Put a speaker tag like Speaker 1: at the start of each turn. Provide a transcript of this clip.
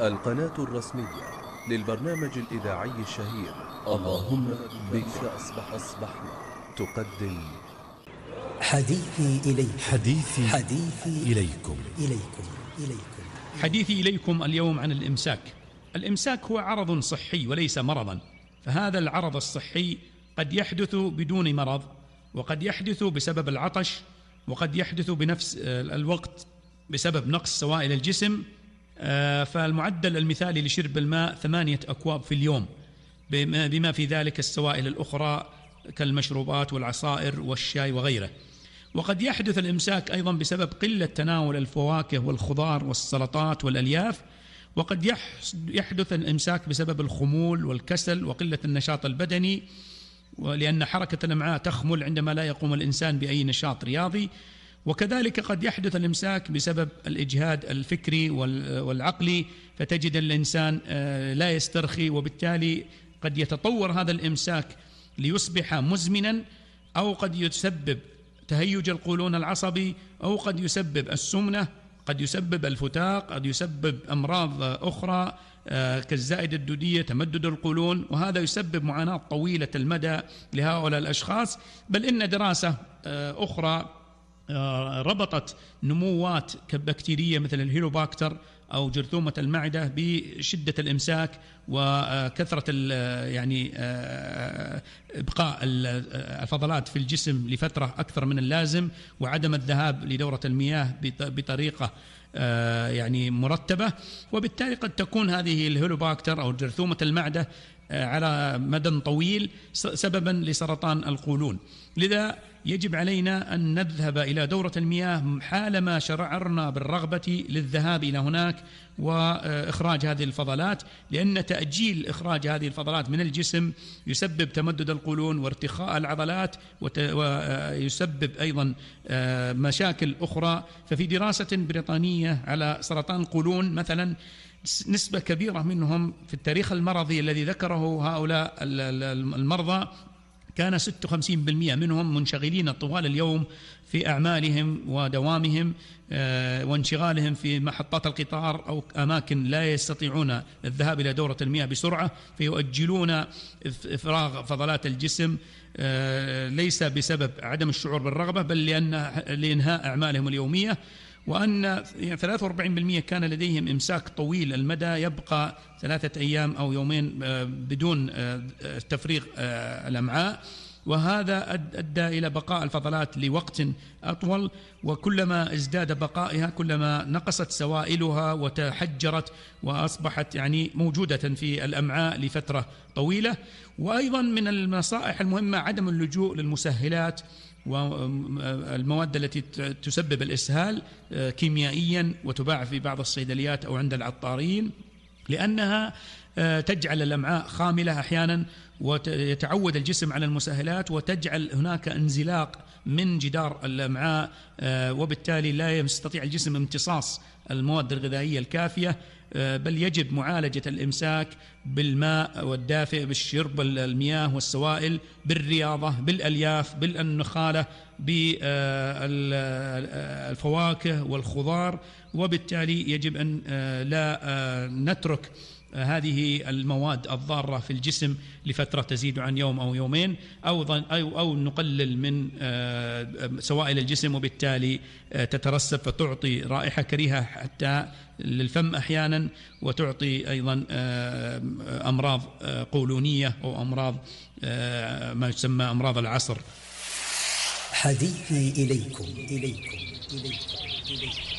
Speaker 1: القناة الرسمية للبرنامج الإذاعي الشهير اللهم بك أصبح أصبحنا تقدم حديثي إليكم حديثي, حديثي إليكم إليكم إليكم حديثي إليكم اليوم عن الإمساك الإمساك هو عرض صحي وليس مرضا فهذا العرض الصحي قد يحدث بدون مرض وقد يحدث بسبب العطش وقد يحدث بنفس آه، الوقت بسبب نقص سوائل الجسم آه، فالمعدل المثالي لشرب الماء ثمانية أكواب في اليوم بما في ذلك السوائل الأخرى كالمشروبات والعصائر والشاي وغيره وقد يحدث الإمساك أيضا بسبب قلة تناول الفواكه والخضار والسلطات والألياف وقد يحدث الإمساك بسبب الخمول والكسل وقلة النشاط البدني ولأن حركة الأمعاء تخمل عندما لا يقوم الإنسان بأي نشاط رياضي وكذلك قد يحدث الإمساك بسبب الإجهاد الفكري والعقلي فتجد الإنسان آه، لا يسترخي وبالتالي قد يتطور هذا الإمساك ليصبح مزمنا أو قد يسبب تهيج القولون العصبي أو قد يسبب السمنة قد يسبب الفتاق قد يسبب أمراض أخرى آه، كالزائدة الدودية تمدد القولون وهذا يسبب معاناة طويلة المدى لهؤلاء الأشخاص بل إن دراسة آه، أخرى آه، ربطت نموات كبكتيرية مثل الهيلوباكتر أو جرثومة المعدة بشدة الإمساك وكثرة آه، يعني آه، إبقاء الفضلات في الجسم لفترة أكثر من اللازم وعدم الذهاب لدورة المياه بطريقة يعني مرتبة وبالتالي قد تكون هذه الهيلوباكتر أو جرثومة المعدة آه، على مدى طويل سببا لسرطان القولون لذا يجب علينا أن نذهب إلى دورة المياه حالما شعرنا بالرغبة للذهاب إلى هناك وإخراج هذه الفضلات لأن تأجيل إخراج هذه الفضلات من الجسم يسبب تمدد القولون وارتخاء العضلات ويسبب آه، أيضا آه، مشاكل أخرى ففي دراسة بريطانية على سرطان القولون مثلا نسبة كبيرة منهم في التاريخ المرضي الذي ذكره هؤلاء المرضى كان 56% منهم منشغلين طوال اليوم في أعمالهم ودوامهم آه، وانشغالهم في محطات القطار أو أماكن لا يستطيعون الذهاب إلى دورة المياه بسرعة فيؤجلون إفراغ فضلات الجسم آه، ليس بسبب عدم الشعور بالرغبة بل لأن لإنهاء أعمالهم اليومية وأن 43% يعني كان لديهم إمساك طويل المدى يبقى ثلاثة أيام أو يومين آه، بدون آه، تفريغ آه، الأمعاء وهذا أدى إلى بقاء الفضلات لوقت أطول وكلما ازداد بقائها كلما نقصت سوائلها وتحجرت وأصبحت يعني موجودة في الأمعاء لفترة طويلة وأيضا من النصائح المهمة عدم اللجوء للمسهلات والمواد التي تسبب الإسهال آه، كيميائيا وتباع في بعض الصيدليات أو عند العطارين لأنها آه، تجعل الأمعاء خاملة أحيانا ويتعود الجسم على المسهلات وتجعل هناك انزلاق من جدار الأمعاء آه، وبالتالي لا يستطيع الجسم امتصاص المواد الغذائية الكافية آه، بل يجب معالجة الإمساك بالماء والدافئ بالشرب المياه والسوائل بالرياضة بالألياف بالنخالة بالفواكه والخضار وبالتالي يجب أن آه، لا آه، نترك آه، هذه المواد الضارة في الجسم لفترة تزيد عن يوم أو يومين أو, أو, أو نقلل من سوائل الجسم وبالتالي تترسب فتعطي رائحة كريهة حتى للفم أحيانا وتعطي أيضا أمراض قولونية أو أمراض ما يسمى أمراض العصر حديثي إليكم إليكم إليكم إليكم,